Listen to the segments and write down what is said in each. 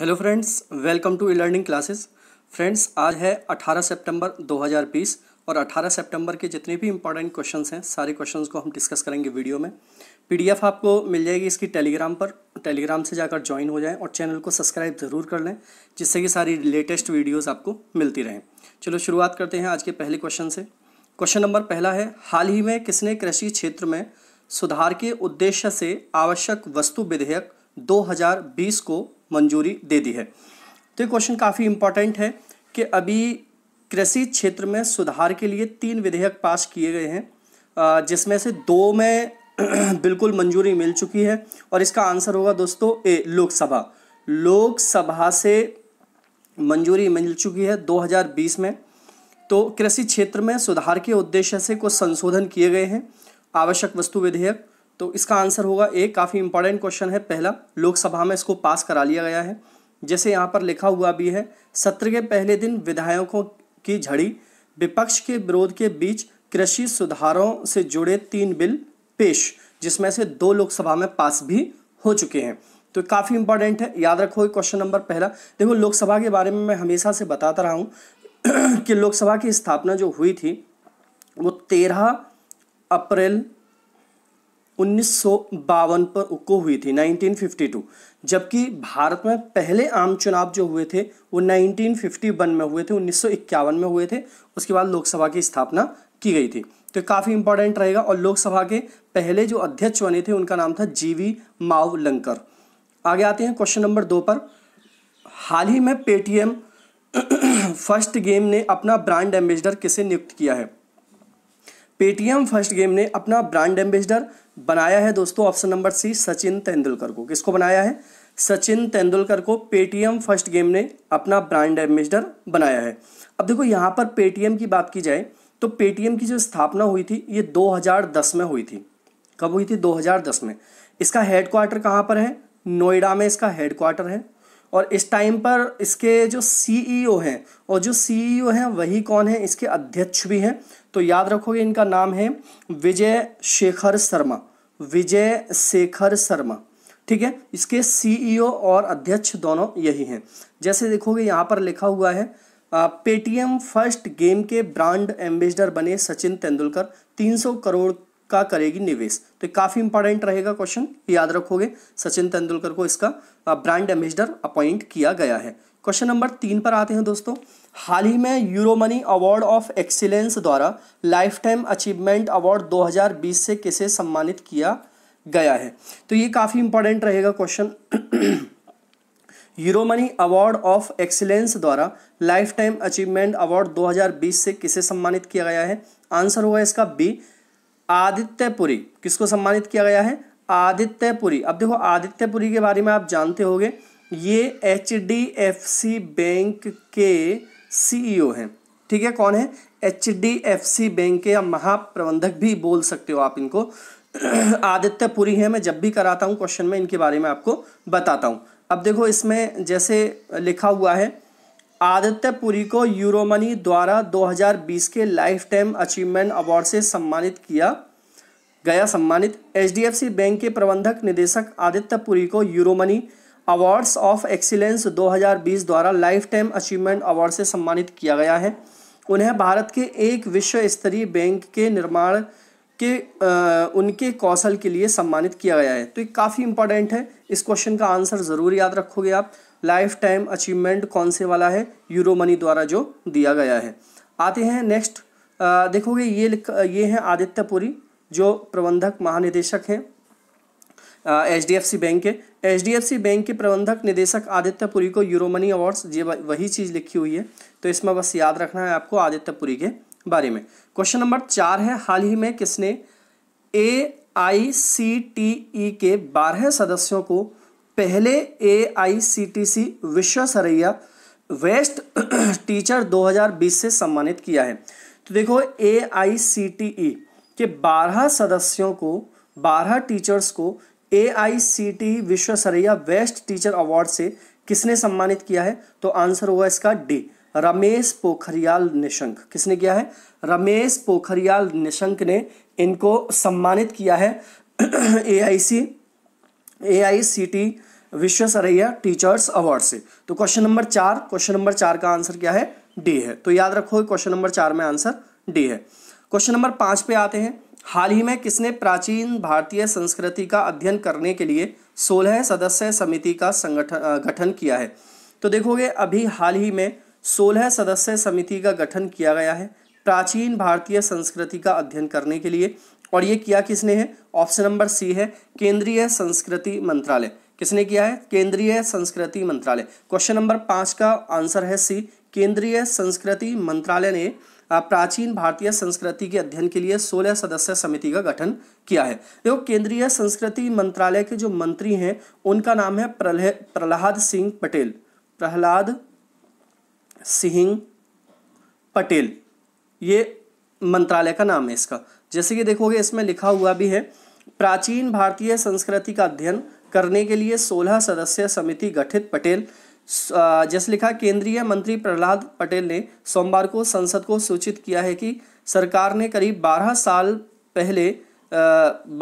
hello friends welcome to e learning classes friends आज है 18 सितंबर 2020 और 18 सितंबर के जितने भी इंपॉर्टेंट क्वेश्चंस हैं सारे क्वेश्चंस को हम डिस्कस करेंगे वीडियो में पीडीएफ आपको मिल जाएगी इसकी टेलीग्राम पर टेलीग्राम से जाकर ज्वाइन हो जाएं और चैनल को सब्सक्राइब ज़रूर कर लें जिससे कि सारी लेटेस्ट वीडियोज़ आपको मिलती रहें चलो शुरुआत करते हैं आज के पहले क्वेश्चन से क्वेश्चन नंबर पहला है हाल ही में किसने कृषि क्षेत्र में सुधार के उद्देश्य से आवश्यक वस्तु विधेयक 2020 को मंजूरी दे दी है तो ये क्वेश्चन काफ़ी इंपॉर्टेंट है कि अभी कृषि क्षेत्र में सुधार के लिए तीन विधेयक पास किए गए हैं जिसमें से दो में बिल्कुल मंजूरी मिल चुकी है और इसका आंसर होगा दोस्तों ए लोकसभा लोकसभा से मंजूरी मिल चुकी है 2020 में तो कृषि क्षेत्र में सुधार के उद्देश्य से कुछ संशोधन किए गए हैं आवश्यक वस्तु विधेयक तो इसका आंसर होगा ए काफ़ी इंपॉर्टेंट क्वेश्चन है पहला लोकसभा में इसको पास करा लिया गया है जैसे यहाँ पर लिखा हुआ भी है सत्र के पहले दिन विधायकों की झड़ी विपक्ष के विरोध के बीच कृषि सुधारों से जुड़े तीन बिल पेश जिसमें से दो लोकसभा में पास भी हो चुके हैं तो काफ़ी इंपॉर्टेंट है याद रखो क्वेश्चन नंबर पहला देखो लोकसभा के बारे में मैं हमेशा से बताता रहा हूँ कि लोकसभा की स्थापना जो हुई थी वो तेरह अप्रैल 1952 पर को हुई थी 1952 जबकि भारत में पहले आम चुनाव जो हुए थे वो 1951 में हुए थे 1951 में हुए थे उसके बाद लोकसभा की स्थापना की गई थी तो काफ़ी इंपॉर्टेंट रहेगा और लोकसभा के पहले जो अध्यक्ष बने थे उनका नाम था जीवी मावलंकर आगे आते हैं क्वेश्चन नंबर दो पर हाल ही में पेटीएम फर्स्ट गेम ने अपना ब्रांड एम्बेसडर किसे नियुक्त किया है पेटीएम फर्स्ट गेम ने अपना ब्रांड एम्बेसडर बनाया है दोस्तों option number C Sachin Tendulkar को किसको बनाया है सचिन तेंदुलकर को पेटीएम फर्स्ट गेम ने अपना ब्रांड एम्बेसडर बनाया है अब देखो यहाँ पर पेटीएम की बात की जाए तो पेटीएम की जो स्थापना हुई थी ये 2010 में हुई थी कब हुई थी 2010 में इसका हेडक्वार्टर कहाँ पर है नोएडा में इसका हेडक्वार्टर है और इस टाइम पर इसके जो सीईओ e हैं और जो सीईओ e हैं वही कौन है इसके अध्यक्ष भी हैं तो याद रखोगे इनका नाम है विजय शेखर शर्मा विजय शेखर शर्मा ठीक है इसके सीईओ e और अध्यक्ष दोनों यही हैं जैसे देखोगे यहाँ पर लिखा हुआ है पेटीएम फर्स्ट गेम के ब्रांड एम्बेसडर बने सचिन तेंदुलकर 300 करोड़ का करेगी निवेश तो काफ़ी इंपॉर्टेंट रहेगा क्वेश्चन याद रखोगे सचिन तेंदुलकर को इसका ब्रांड एम्बेसडर अपॉइंट किया गया है क्वेश्चन नंबर तीन पर आते हैं दोस्तों हाल ही में Euro money award of excellence द्वारा लाइफ टाइम अचीवमेंट अवार्ड 2020 से किसे सम्मानित किया गया है तो ये काफ़ी इंपॉर्टेंट रहेगा question Euromoney award of excellence द्वारा लाइफ टाइम अचीवमेंट अवार्ड 2020 से किसे सम्मानित किया गया है आंसर होगा इसका बी आदित्यपुरी किसको सम्मानित किया गया है आदित्यपुरी अब देखो आदित्यपुरी के बारे में आप जानते होंगे ये H D F C bank के सीईओ हैं ठीक है कौन है H D F C bank के महाप्रबंधक भी बोल सकते हो आप इनको आदित्यपुरी है मैं जब भी कराता हूँ क्वेश्चन में इनके बारे में आपको बताता हूँ अब देखो इसमें जैसे लिखा हुआ है आदित्य पुरी को यूरोमनी द्वारा 2020 के लाइफ टाइम अचीवमेंट अवार्ड से सम्मानित किया गया सम्मानित एच बैंक के प्रबंधक निदेशक आदित्य पुरी को यूरोमनी अवार्ड्स ऑफ एक्सीलेंस 2020 द्वारा लाइफ टाइम अचीवमेंट अवार्ड से सम्मानित किया गया है उन्हें भारत के एक विश्व स्तरीय बैंक के निर्माण के आ, उनके कौशल के लिए सम्मानित किया गया है तो ये काफ़ी इंपॉर्टेंट है इस क्वेश्चन का आंसर ज़रूर याद रखोगे आप लाइफ टाइम अचीवमेंट कौन से वाला है यूरो मनी द्वारा जो दिया गया है आते हैं नेक्स्ट देखोगे ये ये हैं आदित्य पुरी जो प्रबंधक महानिदेशक हैं H D F C bank के H D F C bank के प्रबंधक निदेशक आदित्य पुरी को यूरोमनी अवार्ड्स ये वही चीज़ लिखी हुई है तो इसमें बस याद रखना है आपको आदित्य पुरी के बारे में क्वेश्चन नंबर चार है हाल ही में किसने ए आई सी टी ई के बारह सदस्यों को पहले ए आई सी टी सी विश्व सरैया वेस्ट टीचर 2020 से सम्मानित किया है तो देखो ए आई सी टी ई के 12 सदस्यों को 12 टीचर्स को ए आई सी टी विश्व सरैया वेस्ट टीचर अवार्ड से किसने सम्मानित किया है तो आंसर होगा इसका डी रमेश पोखरियाल निशंक किसने किया है रमेश पोखरियाल निशंक ने इनको सम्मानित किया है ए आई सी ए आई सी टी विश्व सरैया टीचर्स अवार्ड से तो क्वेश्चन नंबर चार क्वेश्चन नंबर चार का आंसर क्या है डी है तो याद रखो क्वेश्चन नंबर चार में आंसर डी है क्वेश्चन नंबर पाँच पे आते हैं हाल ही में किसने प्राचीन भारतीय संस्कृति का अध्ययन करने के लिए सोलह सदस्य समिति का संगठन गठन किया है तो देखोगे अभी हाल ही में सोलह सदस्य समिति का गठन किया गया है प्राचीन भारतीय संस्कृति का अध्ययन करने के लिए और ये किया किसने है ऑप्शन नंबर सी है केंद्रीय संस्कृति मंत्रालय किसने किया है केंद्रीय संस्कृति मंत्रालय क्वेश्चन नंबर पांच का आंसर है सी केंद्रीय संस्कृति मंत्रालय ने प्राचीन भारतीय संस्कृति के अध्ययन के लिए 16 सदस्य समिति का गठन किया है देखो केंद्रीय संस्कृति मंत्रालय के जो मंत्री हैं उनका नाम है प्रहलाद सिंह पटेल प्रहलाद सिंह पटेल ये मंत्रालय का नाम है इसका जैसे कि देखोगे इसमें लिखा हुआ भी है प्राचीन भारतीय संस्कृति का अध्ययन करने के लिए सोलह सदस्य समिति गठित पटेल जैसे लिखा केंद्रीय मंत्री प्रहलाद पटेल ने सोमवार को संसद को सूचित किया है कि सरकार ने करीब बारह साल पहले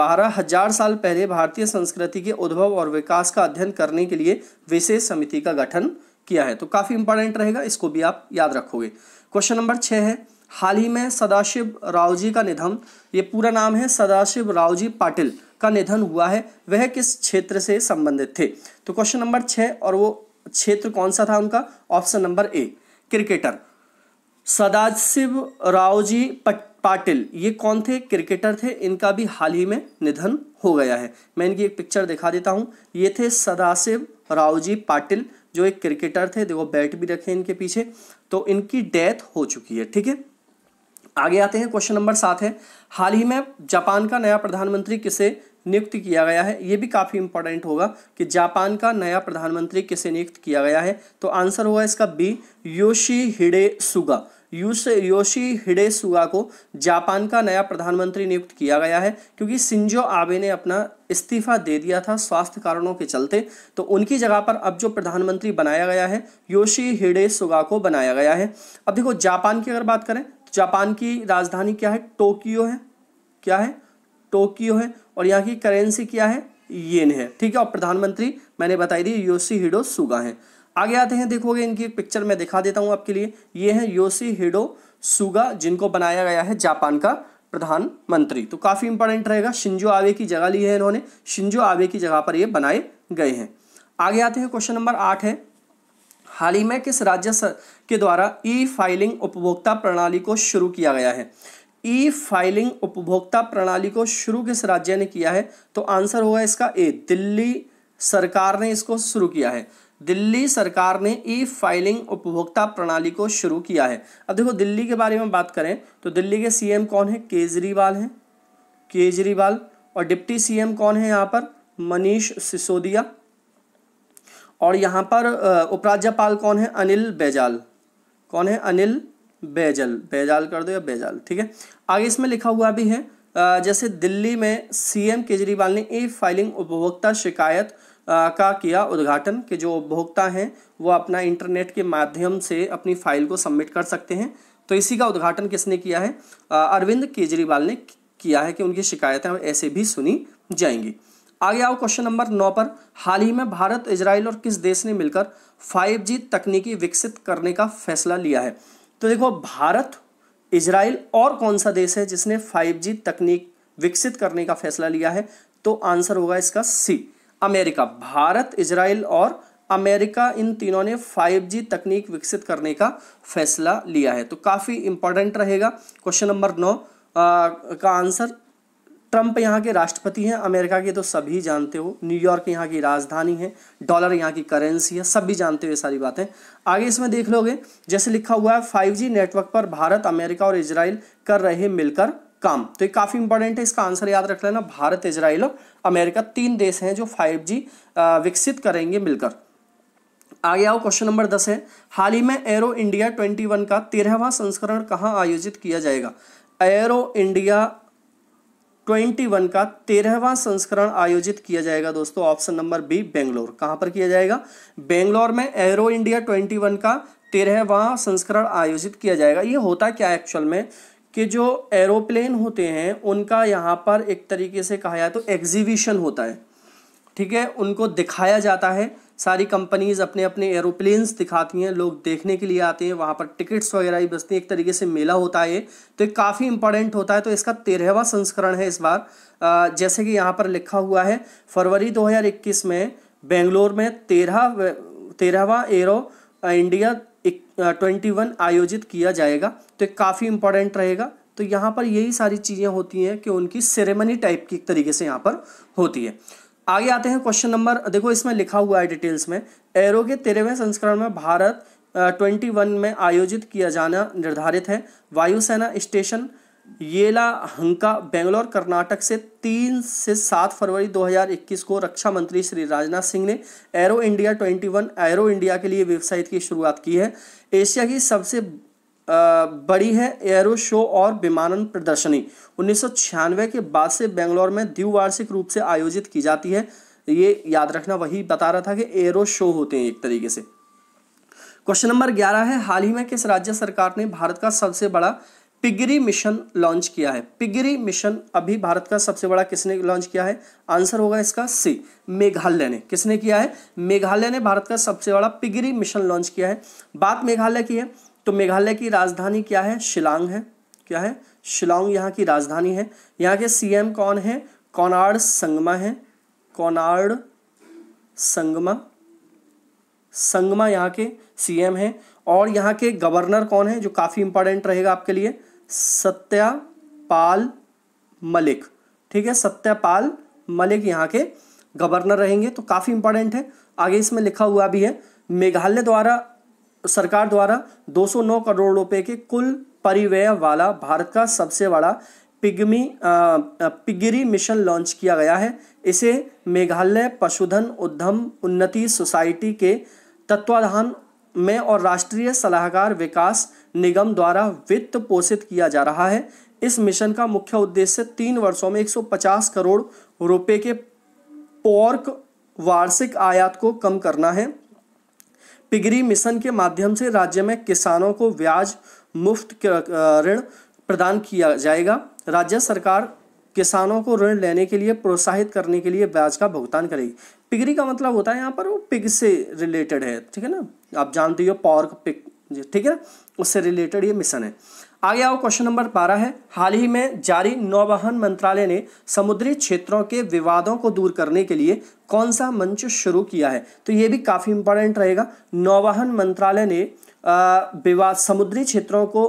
बारह हजार साल पहले भारतीय संस्कृति के उद्भव और विकास का अध्ययन करने के लिए विशेष समिति का गठन किया है तो काफ़ी इंपॉर्टेंट रहेगा इसको भी आप याद रखोगे क्वेश्चन नंबर छः है हाल ही में सदाशिव राव जी का निधन ये पूरा नाम है सदाशिव राव जी पाटिल का निधन हुआ है वह किस क्षेत्र से संबंधित थे तो क्वेश्चन नंबर छः और वो क्षेत्र कौन सा था उनका option number A cricketer Sadashiv Raoji Patil ये कौन थे क्रिकेटर थे इनका भी हाल ही में निधन हो गया है मैं इनकी एक पिक्चर दिखा देता हूँ ये थे सदाशिव रावजी पाटिल जो एक क्रिकेटर थे देखो बैट भी रखे इनके पीछे तो इनकी डेथ हो चुकी है ठीक है आगे आते हैं क्वेश्चन नंबर सात है हाल ही में जापान का नया प्रधानमंत्री किसे नियुक्त किया गया है ये भी काफ़ी इंपॉर्टेंट होगा कि जापान का नया प्रधानमंत्री किसे नियुक्त किया गया है तो आंसर होगा इसका बी योशी हिडे सुगा यूस योशी हिडे सुगा को जापान का नया प्रधानमंत्री नियुक्त किया गया है क्योंकि सिंजो आबे ने अपना इस्तीफा दे दिया था स्वास्थ्य कारणों के चलते तो उनकी जगह पर अब जो प्रधानमंत्री बनाया गया है योशी हिडे सुगा को बनाया गया है अब देखो जापान की अगर बात करें जापान की राजधानी क्या है टोक्यो है क्या है टोक्यो है और यहाँ की करेंसी क्या है येन है ठीक है और प्रधानमंत्री मैंने बताई दी योशी हिडो सुगा है आगे आते हैं देखोगे इनकी एक पिक्चर मैं दिखा देता हूँ आपके लिए ये है योशी हिडो सुगा जिनको बनाया गया है जापान का प्रधानमंत्री तो काफ़ी इंपॉर्टेंट रहेगा शिंजो आवे की जगह ली है इन्होंने शिंजो आवे की जगह पर ये बनाए गए हैं आगे आते हैं क्वेश्चन नंबर आठ है हाल ही में किस राज्य के द्वारा ई फाइलिंग उपभोक्ता प्रणाली को शुरू किया गया है ई फाइलिंग उपभोक्ता प्रणाली को शुरू किस राज्य ने किया है तो आंसर होगा इसका ए दिल्ली सरकार ने इसको शुरू किया है दिल्ली सरकार ने ई फाइलिंग उपभोक्ता प्रणाली को शुरू किया है अब देखो दिल्ली के बारे में बात करें तो दिल्ली के सीएम कौन है केजरीवाल हैं केजरीवाल और डिप्टी सीएम कौन है यहाँ पर मनीष सिसोदिया और यहाँ पर उपराज्यपाल कौन है अनिल बैजाल कौन है अनिल बैजल बैजाल कर दो या बैजाल ठीक है आगे इसमें लिखा हुआ भी है जैसे दिल्ली में सीएम केजरीवाल ने ई फाइलिंग उपभोक्ता शिकायत का किया उद्घाटन कि जो उपभोक्ता हैं वो अपना इंटरनेट के माध्यम से अपनी फाइल को सबमिट कर सकते हैं तो इसी का उद्घाटन किसने किया है अरविंद केजरीवाल ने किया है कि उनकी शिकायतें ऐसे भी सुनी जाएंगी आगे आओ क्वेश्चन नंबर नौ पर हाल ही में भारत इसराइल और किस देश ने मिलकर 5G तकनीकी विकसित करने का फैसला लिया है तो देखो भारत इसराइल और कौन सा देश है जिसने 5G तकनीक विकसित करने का फैसला लिया है तो आंसर होगा इसका सी अमेरिका भारत इसराइल और अमेरिका इन तीनों ने 5G तकनीक विकसित करने का फैसला लिया है तो काफ़ी इंपॉर्टेंट रहेगा क्वेश्चन नंबर नौ का आंसर ट्रंप यहाँ के राष्ट्रपति हैं अमेरिका के तो सभी जानते हो न्यूयॉर्क यहाँ की राजधानी है डॉलर यहाँ की करेंसी है सब भी जानते हो ये सारी बातें आगे इसमें देख लोगे जैसे लिखा हुआ है फाइव नेटवर्क पर भारत अमेरिका और इसराइल कर रहे मिलकर काम तो ये काफ़ी इंपॉर्टेंट है इसका आंसर याद रख लेना भारत इसराइल और अमेरिका तीन देश हैं जो फाइव विकसित करेंगे मिलकर आगे आओ क्वेश्चन नंबर दस है हाल ही में एरो इंडिया ट्वेंटी का तेरहवा संस्करण कहाँ आयोजित किया जाएगा एरो इंडिया ट्वेंटी वन का तेरहवा संस्करण आयोजित किया जाएगा दोस्तों ऑप्शन नंबर बी बेंगलोर कहाँ पर किया जाएगा बेंगलोर में एरो इंडिया ट्वेंटी वन का तेरहवा संस्करण आयोजित किया जाएगा ये होता क्या एक्चुअल में कि जो एरोप्लेन होते हैं उनका यहाँ पर एक तरीके से कहा जाए तो एग्जीबिशन होता है ठीक है उनको दिखाया जाता है सारी कंपनीज़ अपने अपने एरोप्लेन्स दिखाती हैं लोग देखने के लिए आते हैं वहाँ पर टिकट्स वगैरह भी बचती हैं एक तरीके से मेला होता है तो ये काफ़ी इंपॉर्टेंट होता है तो इसका तेरहवा संस्करण है इस बार जैसे कि यहाँ पर लिखा हुआ है फरवरी 2021 में बेंगलोर में तेरह तेरहवा एरो इंडिया ट्वेंटी वन आयोजित किया जाएगा तो काफ़ी इंपॉर्टेंट रहेगा तो यहाँ पर यही सारी चीज़ें होती हैं कि उनकी सेरेमनी टाइप की एक तरीके से यहाँ पर होती है आगे आते हैं क्वेश्चन नंबर देखो इसमें लिखा हुआ है डिटेल्स में एरो के तेरहवें संस्करण में भारत ट्वेंटी वन में आयोजित किया जाना निर्धारित है वायुसेना स्टेशन येला हंका बेंगलोर कर्नाटक से तीन से सात फरवरी 2021 को रक्षा मंत्री श्री राजनाथ सिंह ने एरो इंडिया 21 एरो इंडिया के लिए वेबसाइट की शुरुआत की है एशिया की सबसे बड़ी है एयरो शो और विमानन प्रदर्शनी उन्नीस के बाद से बेंगलोर में द्विवार्षिक रूप से आयोजित की जाती है ये याद रखना वही बता रहा था कि एयरो शो होते हैं एक तरीके से क्वेश्चन नंबर ग्यारह है हाल ही में किस राज्य सरकार ने भारत का सबसे बड़ा पिगरी मिशन लॉन्च किया है पिगरी मिशन अभी भारत का सबसे बड़ा किसने लॉन्च किया है आंसर होगा इसका सी मेघालय ने किसने किया है मेघालय ने भारत का सबसे बड़ा पिगरी मिशन लॉन्च किया है बात मेघालय की है तो मेघालय की राजधानी क्या है शिलांग है क्या है शिलांग यहाँ की राजधानी है यहाँ के सीएम कौन है कौनार्ड संगमा है कौनार्ड संगमा संगमा यहाँ के सीएम है और यहाँ के गवर्नर कौन है जो काफ़ी इंपॉर्टेंट रहेगा आपके लिए सत्यापाल मलिक ठीक है सत्यापाल मलिक यहाँ के गवर्नर रहेंगे तो काफ़ी इंपॉर्टेंट है आगे इसमें लिखा हुआ भी है मेघालय द्वारा सरकार द्वारा 209 करोड़ रुपए के कुल परिव्यय वाला भारत का सबसे बड़ा पिगमी पिगरी मिशन लॉन्च किया गया है इसे मेघालय पशुधन उद्यम उन्नति सोसाइटी के तत्वाधान में और राष्ट्रीय सलाहकार विकास निगम द्वारा वित्त पोषित किया जा रहा है इस मिशन का मुख्य उद्देश्य तीन वर्षों में 150 करोड़ रुपए के पोर्क वार्षिक आयात को कम करना है पिगरी मिशन के माध्यम से राज्य में किसानों को ब्याज मुफ्त ऋण प्रदान किया जाएगा राज्य सरकार किसानों को ऋण लेने के लिए प्रोत्साहित करने के लिए ब्याज का भुगतान करेगी पिगरी का मतलब होता है यहाँ पर वो पिग से रिलेटेड है ठीक है ना आप जानते हो पॉर्क पिग ठीक है ना उससे रिलेटेड ये मिशन है आगे आओ क्वेश्चन नंबर बारह है हाल ही में जारी नौवहन मंत्रालय ने समुद्री क्षेत्रों के विवादों को दूर करने के लिए कौन सा मंच शुरू किया है तो ये भी काफ़ी इंपॉर्टेंट रहेगा नौवहन मंत्रालय ने विवाद समुद्री क्षेत्रों को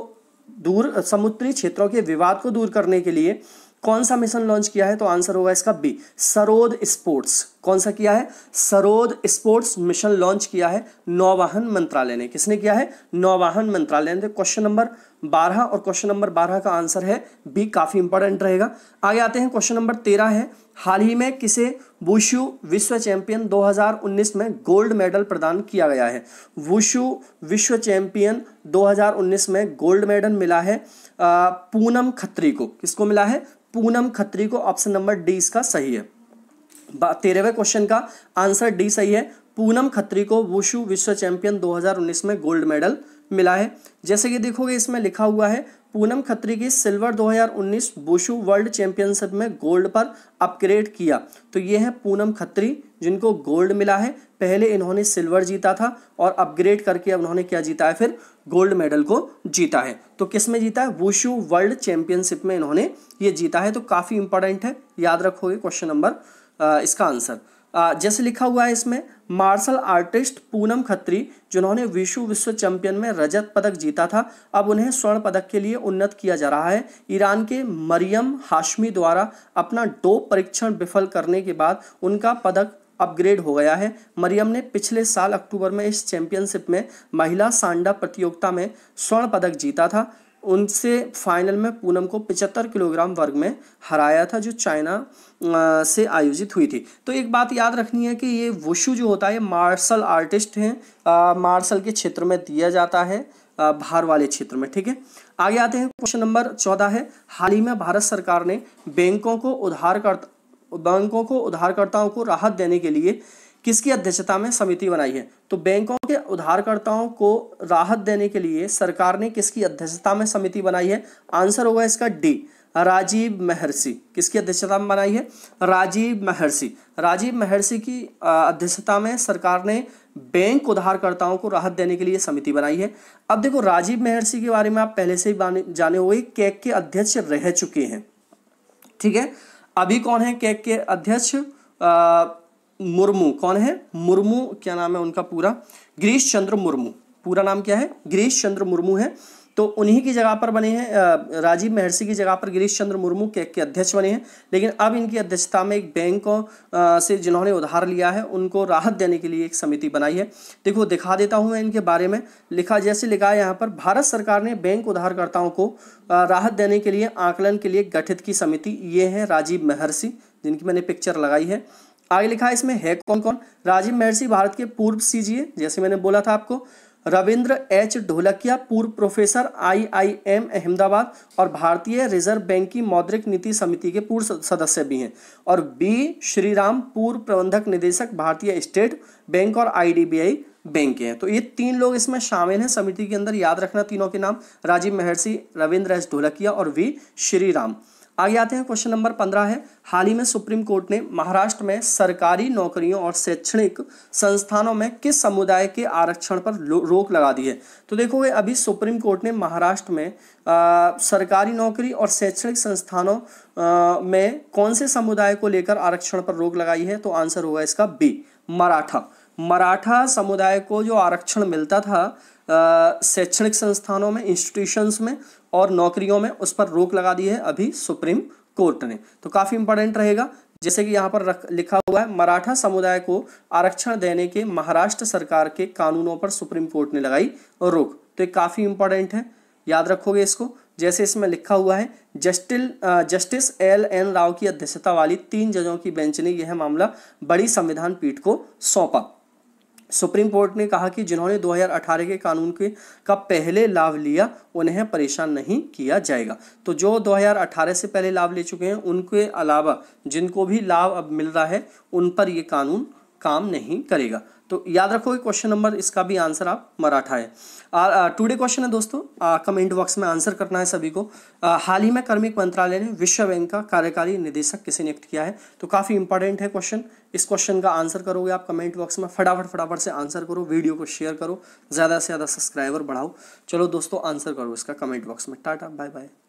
दूर समुद्री क्षेत्रों के विवाद को दूर करने के लिए कौन सा मिशन लॉन्च किया है तो आंसर होगा इसका बी सरोद स्पोर्ट्स कौन सा किया है सरोद स्पोर्ट्स मिशन लॉन्च किया है नौवाहन मंत्रालय ने किसने किया है नौवाहन मंत्रालय ने क्वेश्चन तो नंबर बारह और क्वेश्चन नंबर बारह का आंसर है बी काफ़ी इंपॉर्टेंट रहेगा आगे आते हैं क्वेश्चन नंबर तेरह है हाल ही में किसे वुशु विश्व चैंपियन 2019 में गोल्ड मेडल प्रदान किया गया है वुशु विश्व चैंपियन 2019 में गोल्ड मेडल मिला है पूनम खत्री को किसको मिला है पूनम खत्री को ऑप्शन नंबर डी इसका सही है तेरहवें क्वेश्चन का आंसर डी सही है पूनम खत्री को वुशु विश्व चैंपियन 2019 में गोल्ड मेडल मिला है जैसे कि देखोगे इसमें लिखा हुआ है पूनम खत्री की सिल्वर 2019 बुशु वर्ल्ड चैंपियनशिप में गोल्ड पर अपग्रेड किया तो ये है पूनम खत्री जिनको गोल्ड मिला है पहले इन्होंने सिल्वर जीता था और अपग्रेड करके उन्होंने क्या जीता है फिर गोल्ड मेडल को जीता है तो किस में जीता है वुशु वर्ल्ड चैंपियनशिप में इन्होंने ये जीता है तो काफ़ी इंपॉर्टेंट है याद रखोगे क्वेश्चन नंबर इसका आंसर जैसे लिखा हुआ है इसमें मार्शल आर्टिस्ट पूनम खत्री जिन्होंने विश्व विश्व चैंपियन में रजत पदक जीता था अब उन्हें स्वर्ण पदक के लिए उन्नत किया जा रहा है ईरान के मरियम हाशमी द्वारा अपना दो परीक्षण विफल करने के बाद उनका पदक अपग्रेड हो गया है मरियम ने पिछले साल अक्टूबर में इस चैंपियनशिप में महिला सांडा प्रतियोगिता में स्वर्ण पदक जीता था उनसे फाइनल में पूनम को 75 किलोग्राम वर्ग में हराया था जो चाइना से आयोजित हुई थी तो एक बात याद रखनी है कि ये वुशु जो होता है मार्शल आर्टिस्ट हैं मार्शल के क्षेत्र में दिया जाता है भार वाले क्षेत्र में ठीक है आगे आते हैं क्वेश्चन नंबर चौदह है हाल ही में भारत सरकार ने बैंकों को उधारकर्ता बैंकों को उधारकर्ताओं को राहत देने के लिए किसकी अध्यक्षता में समिति बनाई है तो बैंकों के उधारकर्ताओं को राहत देने के लिए सरकार ने किसकी अध्यक्षता में समिति बनाई है आंसर होगा इसका डी राजीव महर्षि किसकी अध्यक्षता में बनाई है राजीव महर्षि राजीव महर्षि की अध्यक्षता में सरकार ने बैंक उधारकर्ताओं को राहत देने के लिए समिति बनाई है अब देखो राजीव महर्षि के बारे में आप पहले से ही जाने हुए कैक के अध्यक्ष रह चुके हैं ठीक है अभी कौन है कैक के अध्यक्ष मुर्मू कौन है मुर्मू क्या नाम है उनका पूरा गिरीश चंद्र मुर्मू पूरा नाम क्या है गिरीश चंद्र मुर्मू है तो उन्हीं की जगह पर बने हैं राजीव महर्षि की जगह पर गिरीश चंद्र मुर्मू के, के अध्यक्ष बने हैं लेकिन अब इनकी अध्यक्षता में एक बैंक से जिन्होंने उधार लिया है उनको राहत देने के लिए एक समिति बनाई है देखो दिखा देता हूँ मैं इनके बारे में लिखा जैसे लिखा है यहाँ पर भारत सरकार ने बैंक उधारकर्ताओं को राहत देने के लिए आकलन के लिए गठित की समिति ये है राजीव महर्षि जिनकी मैंने पिक्चर लगाई है आगे लिखा है इसमें है कौन कौन राजीव महर्षि भारत के पूर्व सीजीए जैसे मैंने बोला था आपको रविंद्र एच ढोलकिया पूर्व प्रोफेसर आईआईएम अहमदाबाद और भारतीय रिजर्व बैंक की मौद्रिक नीति समिति के पूर्व सदस्य भी हैं और बी श्रीराम पूर्व प्रबंधक निदेशक भारतीय स्टेट बैंक और आईडीबीआई बैंक के हैं तो ये तीन लोग इसमें शामिल हैं समिति के अंदर याद रखना तीनों के नाम राजीव महर्षि रविंद्र एच ढोलकिया और वी श्रीराम आगे आते हैं क्वेश्चन नंबर पंद्रह है हाल ही में सुप्रीम कोर्ट ने महाराष्ट्र में सरकारी नौकरियों और शैक्षणिक संस्थानों में किस समुदाय के आरक्षण पर रोक लगा दी है तो देखोगे अभी सुप्रीम कोर्ट ने महाराष्ट्र में आ, सरकारी नौकरी और शैक्षणिक संस्थानों आ, में कौन से समुदाय को लेकर आरक्षण पर रोक लगाई है तो आंसर होगा इसका बी मराठा मराठा समुदाय को जो आरक्षण मिलता था शैक्षणिक संस्थानों में इंस्टीट्यूशंस में और नौकरियों में उस पर रोक लगा दी है अभी सुप्रीम कोर्ट ने तो काफ़ी इंपॉर्टेंट रहेगा जैसे कि यहाँ पर रख, लिखा हुआ है मराठा समुदाय को आरक्षण देने के महाराष्ट्र सरकार के कानूनों पर सुप्रीम कोर्ट ने लगाई और रोक तो ये काफ़ी इंपॉर्टेंट है याद रखोगे इसको जैसे इसमें लिखा हुआ है जस्टिल जस्टिस एल एन राव की अध्यक्षता वाली तीन जजों की बेंच ने यह मामला बड़ी संविधान पीठ को सौंपा सुप्रीम कोर्ट ने कहा कि जिन्होंने 2018 के कानून के का पहले लाभ लिया उन्हें परेशान नहीं किया जाएगा तो जो 2018 से पहले लाभ ले चुके हैं उनके अलावा जिनको भी लाभ अब मिल रहा है उन पर ये कानून काम नहीं करेगा तो याद रखो क्वेश्चन नंबर इसका भी आंसर आप मराठा है टुडे क्वेश्चन है दोस्तों कमेंट बॉक्स में आंसर करना है सभी को हाल ही में कार्मिक मंत्रालय ने विश्व बैंक का कार्यकारी निदेशक किसे नियुक्त किया है तो काफ़ी इंपॉर्टेंट है क्वेश्चन इस क्वेश्चन का आंसर करोगे आप कमेंट बॉक्स में फटाफट फटाफट से आंसर करो वीडियो को शेयर करो ज़्यादा से ज़्यादा सब्सक्राइबर बढ़ाओ चलो दोस्तों आंसर करो इसका कमेंट बॉक्स में टाटा बाय बाय